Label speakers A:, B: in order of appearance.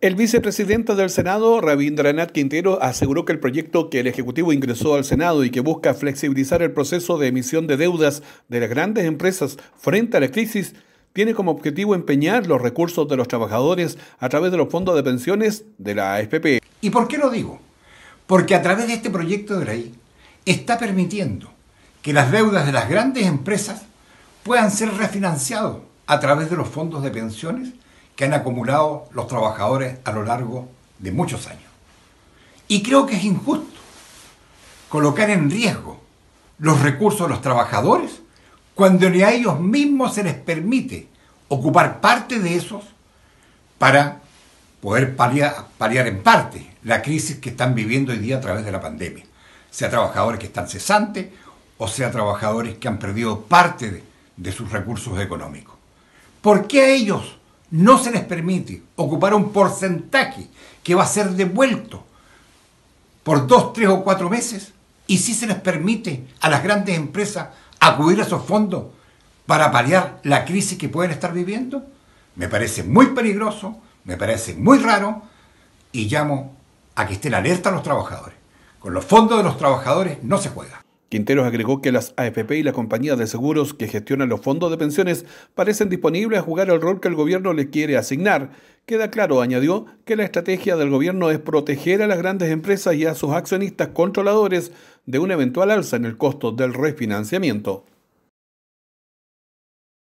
A: El vicepresidente del Senado, Rabindranath Quintero, aseguró que el proyecto que el Ejecutivo ingresó al Senado y que busca flexibilizar el proceso de emisión de deudas de las grandes empresas frente a la crisis tiene como objetivo empeñar los recursos de los trabajadores a través de los fondos de pensiones de la AFP. ¿Y por qué lo digo? Porque a través de este
B: proyecto de ley está permitiendo que las deudas de las grandes empresas puedan ser refinanciadas a través de los fondos de pensiones que han acumulado los trabajadores a lo largo de muchos años. Y creo que es injusto colocar en riesgo los recursos de los trabajadores cuando ni a ellos mismos se les permite ocupar parte de esos para poder paliar, en parte la crisis que están viviendo hoy día a través de la pandemia. Sea trabajadores que están cesantes o sea trabajadores que han perdido parte de, de sus recursos económicos. ¿Por qué a ellos no se les permite ocupar un porcentaje que va a ser devuelto por dos, tres o cuatro meses, y si se les permite a las grandes empresas acudir a esos fondos para paliar la crisis que pueden estar viviendo, me parece muy peligroso, me parece muy raro, y llamo a que estén alerta a los trabajadores. Con los fondos
A: de los trabajadores no se juega. Quinteros agregó que las AFP y la compañía de seguros que gestionan los fondos de pensiones parecen disponibles a jugar el rol que el gobierno le quiere asignar. Queda claro, añadió, que la estrategia del gobierno es proteger a las grandes empresas y a sus accionistas controladores de una eventual alza en el costo del refinanciamiento.